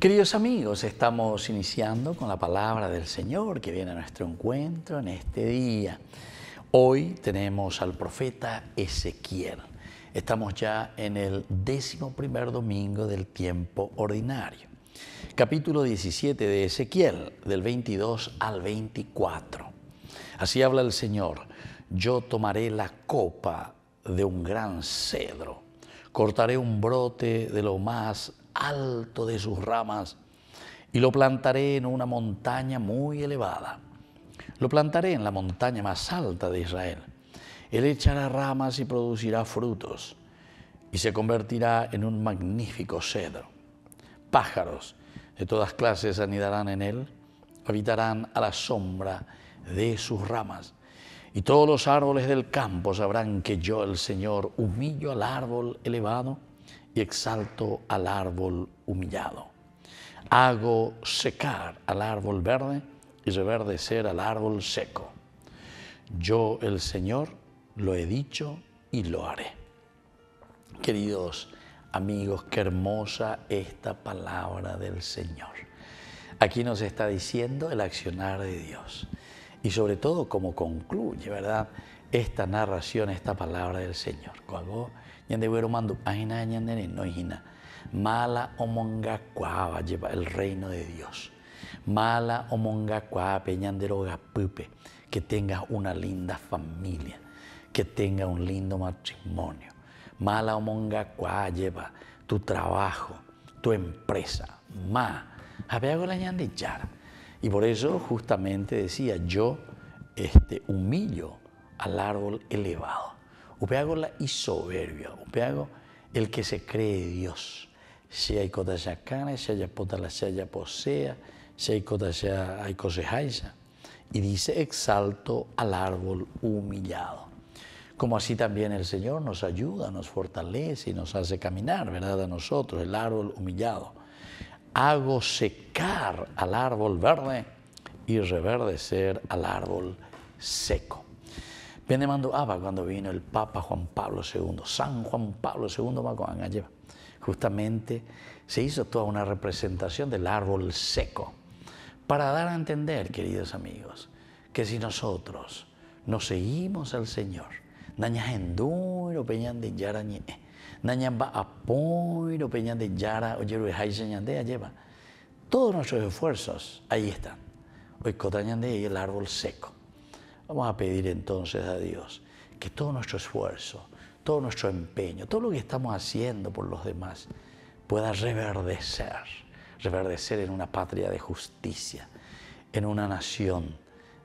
Queridos amigos, estamos iniciando con la palabra del Señor que viene a nuestro encuentro en este día. Hoy tenemos al profeta Ezequiel. Estamos ya en el décimo primer domingo del tiempo ordinario. Capítulo 17 de Ezequiel, del 22 al 24. Así habla el Señor. Yo tomaré la copa de un gran cedro, cortaré un brote de lo más alto de sus ramas y lo plantaré en una montaña muy elevada. Lo plantaré en la montaña más alta de Israel. Él echará ramas y producirá frutos y se convertirá en un magnífico cedro. Pájaros de todas clases anidarán en él, habitarán a la sombra de sus ramas. Y todos los árboles del campo sabrán que yo, el Señor, humillo al árbol elevado y exalto al árbol humillado. Hago secar al árbol verde y reverdecer al árbol seco. Yo, el Señor, lo he dicho y lo haré. Queridos amigos, qué hermosa esta palabra del Señor. Aquí nos está diciendo el accionar de Dios y sobre todo como concluye, ¿verdad? Esta narración, esta palabra del Señor. Cuando mando, no mala omongacuaba lleva el reino de Dios. Mala omongacuaba peñandero gapupe, que tengas una linda familia, que tenga un lindo matrimonio. Mala omongacuaba lleva tu trabajo, tu empresa, ma. la ñandichara y por eso justamente decía, yo este, humillo al árbol elevado. Upeago la y soberbia. Upeago el que se cree Dios. Sea hay sea Yapotala, sea posea sea hay Y dice, exalto al árbol humillado. Como así también el Señor nos ayuda, nos fortalece y nos hace caminar, ¿verdad? A nosotros, el árbol humillado hago secar al árbol verde y reverdecer al árbol seco. Manduaba cuando vino el Papa Juan Pablo II, San Juan Pablo II con lleva justamente se hizo toda una representación del árbol seco para dar a entender, queridos amigos, que si nosotros nos seguimos al Señor, peñan ñamba de yara oyeru de lleva. Todos nuestros esfuerzos ahí están. Hoy y el árbol seco. Vamos a pedir entonces a Dios que todo nuestro esfuerzo, todo nuestro empeño, todo lo que estamos haciendo por los demás pueda reverdecer, reverdecer en una patria de justicia, en una nación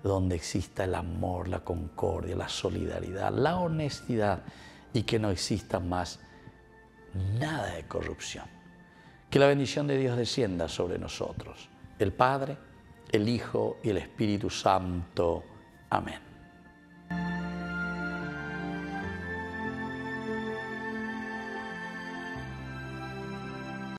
donde exista el amor, la concordia, la solidaridad, la honestidad y que no exista más nada de corrupción. Que la bendición de Dios descienda sobre nosotros, el Padre, el Hijo y el Espíritu Santo. Amén.